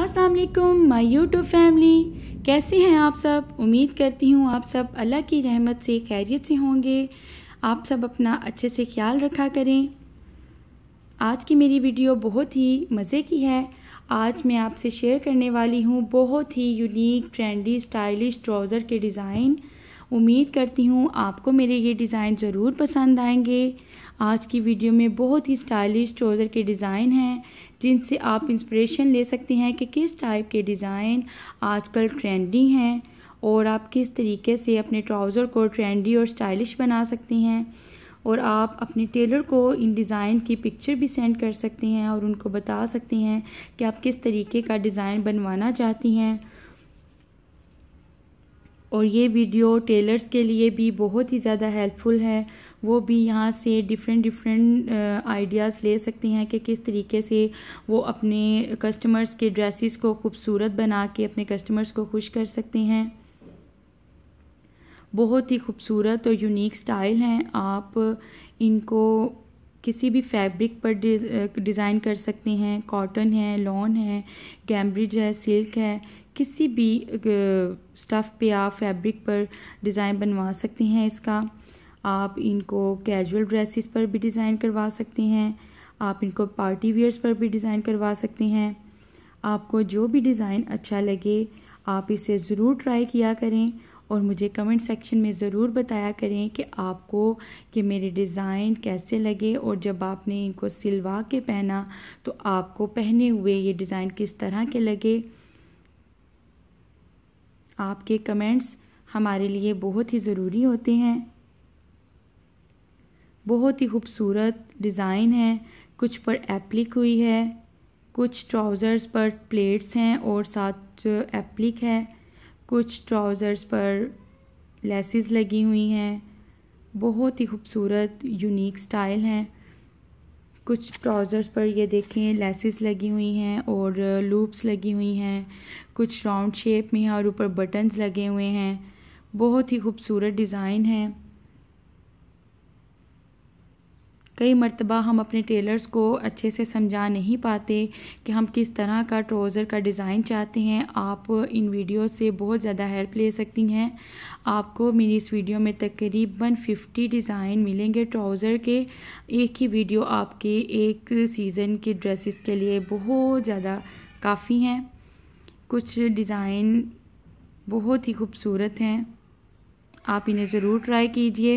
अस्सलाम वालेकुम my YouTube family कैसे हैं आप सब उम्मीद करती हूँ आप सब अल्लाह की रहमत से खैरियत से होंगे आप सब अपना अच्छे से ख्याल रखा करें आज की मेरी वीडियो बहुत ही मज़े की है आज मैं आपसे शेयर करने वाली हूँ बहुत ही यूनिक ट्रेंडी स्टाइलिश ट्राउज़र के डिज़ाइन उम्मीद करती हूँ आपको मेरे ये डिज़ाइन ज़रूर पसंद आएंगे आज की वीडियो में बहुत ही स्टाइलिश ट्रोज़र के डिज़ाइन हैं जिनसे आप इंस्पिरेशन ले सकते हैं कि किस टाइप के डिज़ाइन आजकल ट्रेंडी हैं और आप किस तरीके से अपने ट्राउज़र को ट्रेंडी और स्टाइलिश बना सकते हैं और आप अपने टेलर को इन डिज़ाइन की पिक्चर भी सेंड कर सकते हैं और उनको बता सकते हैं कि आप किस तरीके का डिज़ाइन बनवाना चाहती हैं और ये वीडियो टेलर्स के लिए भी बहुत ही ज़्यादा हेल्पफुल है वो भी यहाँ से डिफरेंट डिफरेंट आइडियाज़ ले सकते हैं कि किस तरीके से वो अपने कस्टमर्स के ड्रेसेस को खूबसूरत बना के अपने कस्टमर्स को खुश कर सकते हैं बहुत ही खूबसूरत और यूनिक स्टाइल हैं आप इनको किसी भी फैब्रिक पर डिज़ाइन कर सकते हैं कॉटन है लॉन है कैम्ब्रिज है सिल्क है किसी भी स्टफ़ पे आप फैब्रिक पर डिज़ाइन बनवा सकते हैं इसका आप इनको कैजुअल ड्रेसेस पर भी डिज़ाइन करवा सकते हैं आप इनको पार्टी वेयर्स पर भी डिज़ाइन करवा सकते हैं आपको जो भी डिज़ाइन अच्छा लगे आप इसे ज़रूर ट्राई किया करें और मुझे कमेंट सेक्शन में ज़रूर बताया करें कि आपको कि मेरे डिज़ाइन कैसे लगे और जब आपने इनको सिलवा के पहना तो आपको पहने हुए ये डिज़ाइन किस तरह के लगे आपके कमेंट्स हमारे लिए बहुत ही ज़रूरी होते हैं बहुत ही खूबसूरत डिज़ाइन है कुछ पर एप्लिक हुई है कुछ ट्राउज़र्स पर प्लेट्स हैं और साथ एप्लिक है कुछ ट्राउज़र्स पर लेसिस लगी हुई हैं बहुत ही खूबसूरत यूनिक स्टाइल हैं कुछ ट्राउज़र्स पर ये देखें लेसिस लगी हुई हैं और लूप्स लगी हुई हैं कुछ राउंड शेप में हैं और ऊपर बटन्स लगे हुए हैं बहुत ही खूबसूरत डिज़ाइन हैं कई मरतबा हम अपने टेलर्स को अच्छे से समझा नहीं पाते कि हम किस तरह का ट्रोज़र का डिज़ाइन चाहते हैं आप इन वीडियो से बहुत ज़्यादा हेल्प ले सकती हैं आपको मेरी इस वीडियो में तकरीबन फिफ्टी डिज़ाइन मिलेंगे ट्राउज़र के एक ही वीडियो आपके एक सीज़न के ड्रेसेस के लिए बहुत ज़्यादा काफ़ी हैं कुछ डिज़ाइन बहुत ही खूबसूरत हैं आप इन्हें ज़रूर ट्राई कीजिए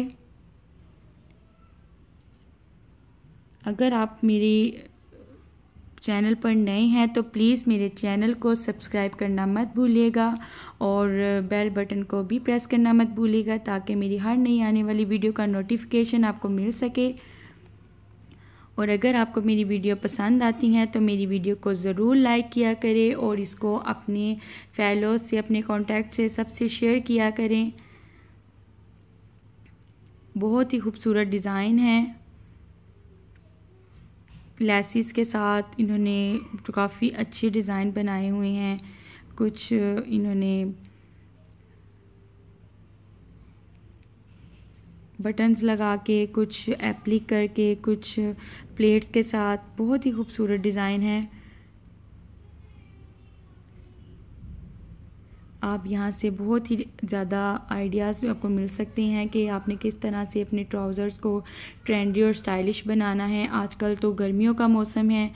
अगर आप मेरे चैनल पर नए हैं तो प्लीज़ मेरे चैनल को सब्सक्राइब करना मत भूलिएगा और बेल बटन को भी प्रेस करना मत भूलिएगा ताकि मेरी हर नई आने वाली वीडियो का नोटिफिकेशन आपको मिल सके और अगर आपको मेरी वीडियो पसंद आती हैं तो मेरी वीडियो को ज़रूर लाइक किया करें और इसको अपने फैलोज से अपने कॉन्टैक्ट से सबसे शेयर किया करें बहुत ही खूबसूरत डिज़ाइन है लेसिस के साथ इन्होंने काफ़ी अच्छे डिज़ाइन बनाए हुए हैं कुछ इन्होंने बटन्स लगा के कुछ एप्लिक करके कुछ प्लेट्स के साथ बहुत ही खूबसूरत डिज़ाइन है आप यहाँ से बहुत ही ज़्यादा आइडियाज़ आपको मिल सकते हैं कि आपने किस तरह से अपने ट्राउज़र्स को ट्रेंडी और स्टाइलिश बनाना है आजकल तो गर्मियों का मौसम है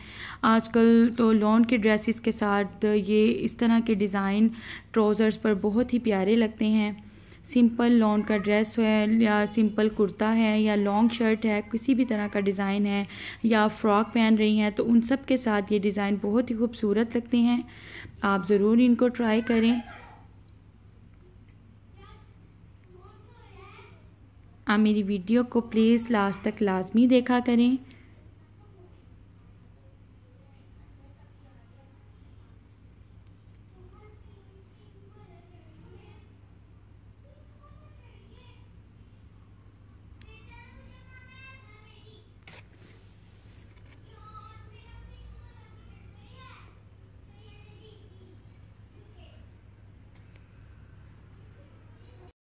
आजकल तो लॉन के ड्रेसेस के साथ ये इस तरह के डिज़ाइन ट्राउज़र्स पर बहुत ही प्यारे लगते हैं सिंपल लॉन का ड्रेस है या सिंपल कुर्ता है या लॉन्ग शर्ट है किसी भी तरह का डिज़ाइन है या फ्रॉक पहन रही हैं तो उन सब के साथ ये डिज़ाइन बहुत ही खूबसूरत लगते हैं आप ज़रूर इनको ट्राई करें आप मेरी वीडियो को प्लीज़ लास्ट तक लाजमी देखा करें